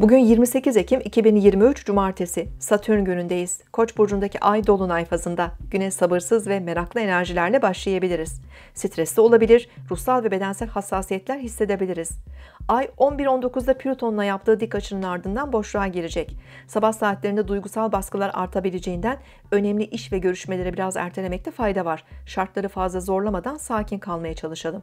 Bugün 28 Ekim 2023 Cumartesi Satürn günündeyiz. Koç burcundaki ay dolunay fazında güne sabırsız ve meraklı enerjilerle başlayabiliriz. Stresli olabilir, ruhsal ve bedensel hassasiyetler hissedebiliriz. Ay 11-19'da Plüton'la yaptığı dik açının ardından boşluğa girecek. Sabah saatlerinde duygusal baskılar artabileceğinden önemli iş ve görüşmeleri biraz ertelemekte fayda var. Şartları fazla zorlamadan sakin kalmaya çalışalım.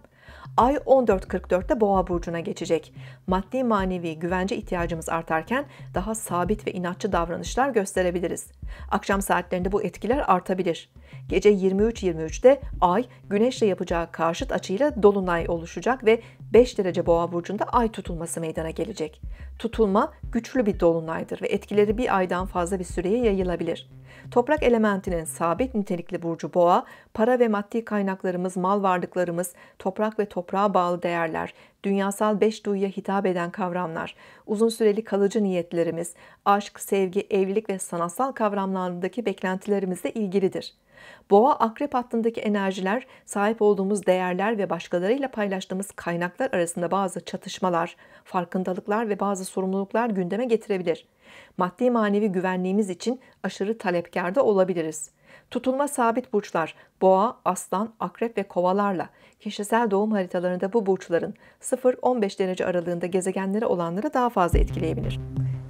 Ay 14.44'te Boğa burcuna geçecek. Maddi manevi güvence ihtiyacımız sayımız artarken daha sabit ve inatçı davranışlar gösterebiliriz. Akşam saatlerinde bu etkiler artabilir. Gece 23-23'te ay güneşle yapacağı karşıt açıyla dolunay oluşacak ve 5 derece boğa burcunda ay tutulması meydana gelecek. Tutulma güçlü bir dolunaydır ve etkileri bir aydan fazla bir süreye yayılabilir. Toprak elementinin sabit nitelikli burcu boğa, para ve maddi kaynaklarımız, mal varlıklarımız, toprak ve toprağa bağlı değerler, dünyasal beş duyuya hitap eden kavramlar, uzun süreli kalıcı niyetlerimiz, aşk, sevgi, evlilik ve sanatsal kavramlarındaki beklentilerimizle ilgilidir. Boğa akrep hattındaki enerjiler, sahip olduğumuz değerler ve başkalarıyla paylaştığımız kaynaklar arasında bazı çatışmalar, farkındalıklar ve bazı sorumluluklar gündemde gündeme getirebilir. Maddi manevi güvenliğimiz için aşırı talepkar da olabiliriz. Tutulma sabit burçlar boğa, aslan, akrep ve kovalarla kişisel doğum haritalarında bu burçların 0-15 derece aralığında gezegenleri olanları daha fazla etkileyebilir.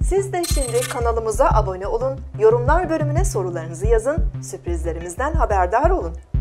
Siz de şimdi kanalımıza abone olun, yorumlar bölümüne sorularınızı yazın, sürprizlerimizden haberdar olun.